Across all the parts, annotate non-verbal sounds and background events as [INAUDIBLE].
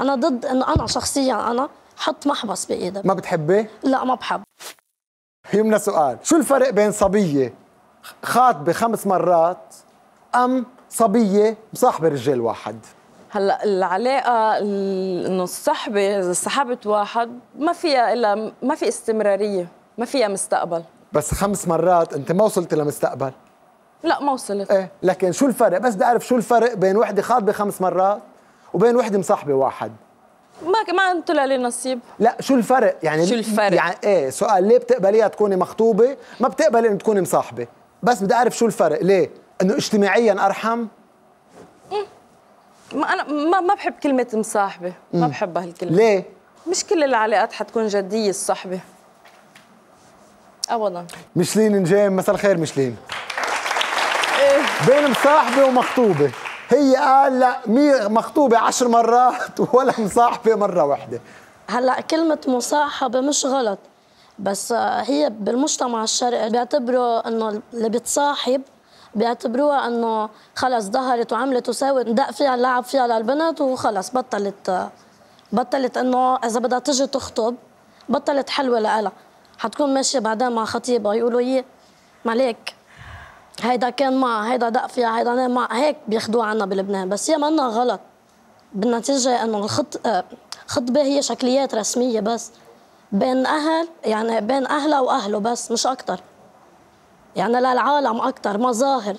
انا ضد انه انا شخصيا انا حط محبس بايدك ما بتحبي لا ما بحب يمنى سؤال شو الفرق بين صبية خاطبة خمس مرات أم صبية مصاحبة رجال واحد هلا العلاقه انه الصحبه اذا صحبت واحد ما فيها الا ما في استمراريه ما فيها مستقبل بس خمس مرات انت ما وصلت لمستقبل لا ما وصلت ايه لكن شو الفرق بس بدي اعرف شو الفرق بين وحده خاطبه خمس مرات وبين وحده مصاحبه واحد ما ما انتوا لي نصيب لا شو الفرق يعني شو الفرق يعني ايه سؤال ليه بتقبليها تكوني مخطوبه ما بتقبلي انه تكوني مصاحبه بس بدي اعرف شو الفرق ليه انه اجتماعيا ارحم ما انا ما ما بحب كلمه مصاحبه ما بحبها هالكلمه ليه مش كل العلاقات حتكون جديه الصحبه ابدا آه، مشلين نجيم مساء الخير مشلين إيه. بين مصاحبه ومخطوبه هي قال لا مخطوبه عشر مرات [LAUGHS] ولا مصاحبه مره واحده هلا كلمه مصاحبه مش غلط بس هي بالمجتمع الشرقي بيعتبروا انه اللي بتصاحب بيعتبروها انه خلص ظهرت وعملت وساوت دق فيها لعب فيها للبنت وخلص بطلت بطلت انه اذا بدها تجي تخطب بطلت حلوه لها حتكون ماشيه بعدين مع خطيبها يقولوا ايه مالك هيدا كان مع هيدا دق فيها هيدا مع هيك بياخذوها عنا بلبنان بس هي منا غلط بالنتيجه انه الخط آه، خطبه هي شكليات رسميه بس بين اهل يعني بين اهلها واهله بس مش اكثر يعني للعالم اكثر مظاهر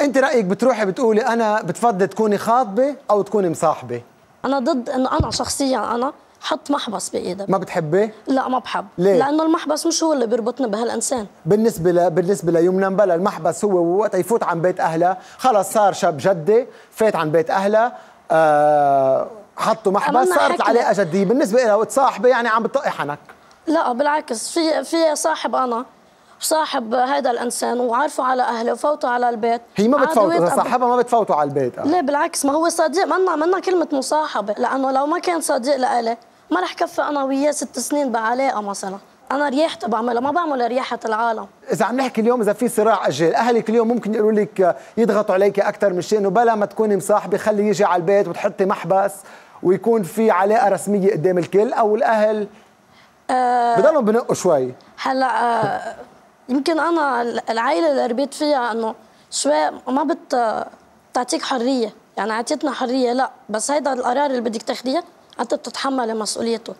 انت رايك بتروحي بتقولي انا بتفضل تكوني خاطبه او تكوني مصاحبه انا ضد انه انا شخصيا انا حط محبس بايدك ما بتحبي؟ لا ما بحب ليه؟ لانه المحبس مش هو اللي بيربطني بهالانسان بالنسبه ل... بالنسبه ليمنى مبلا المحبس هو وقت يفوت عن بيت اهلها خلص صار شاب جدي فات عن بيت اهلها آه حطوا محبس صارت عليه جديه بالنسبه لها وتصاحبه يعني عم بتطقي حنك لا بالعكس في في صاحب انا صاحب هذا الانسان وعارفه على اهله وفوتوا على البيت هي ما بتفوتوا اذا صاحبها ما بتفوتوا على البيت أه. ليه بالعكس ما هو صديق منا منا كلمه مصاحبه لانه لو ما كان صديق لإلي ما رح كفي انا وياه ست سنين بعلاقه مثلا انا رياحتي بعملها ما بعمل رياحه العالم اذا عم نحكي اليوم اذا في صراع اجيال اهلك اليوم ممكن يقولوا لك يضغطوا عليك اكثر من شيء انه بلا ما تكوني مصاحبه خلي يجي على البيت وتحطي محبس ويكون في علاقه رسميه قدام الكل او الاهل أه بضلهم بنقوا شوي هلا أه يمكن انا العائله اللي ربيت فيها انه شوي ما بتعطيك آه، حريه يعني اعطيتنا حريه لا بس هيدا القرار اللي بدك تاخذيه انت بتتحمل مسؤوليته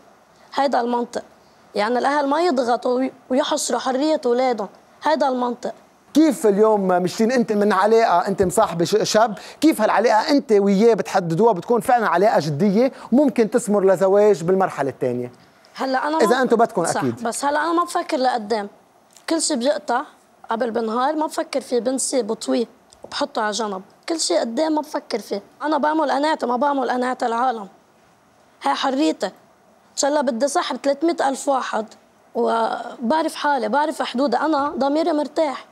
هيدا المنطق يعني الاهل ما يضغطوا ويحصروا حريه اولادهم هيدا المنطق كيف اليوم مشتين انت من علاقه انت مصاحبه شاب كيف هالعلاقه انت وياه بتحددوها بتكون فعلا علاقه جديه ممكن تثمر لزواج بالمرحله الثانيه هلا انا اذا انتم بدكم اكيد بس هلا انا ما بفكر لقدام كل شيء بيقطع قبل بنهار ما بفكر فيه بنسي بطويه وبحطه على جنب كل شيء قدام ما بفكر فيه انا بعمل قناعتي ما بعمل قناعه العالم هاي حريتي ان شاء الله بدي صاحب 300 ألف واحد وبعرف حالي بعرف حدودي أنا ضميري مرتاح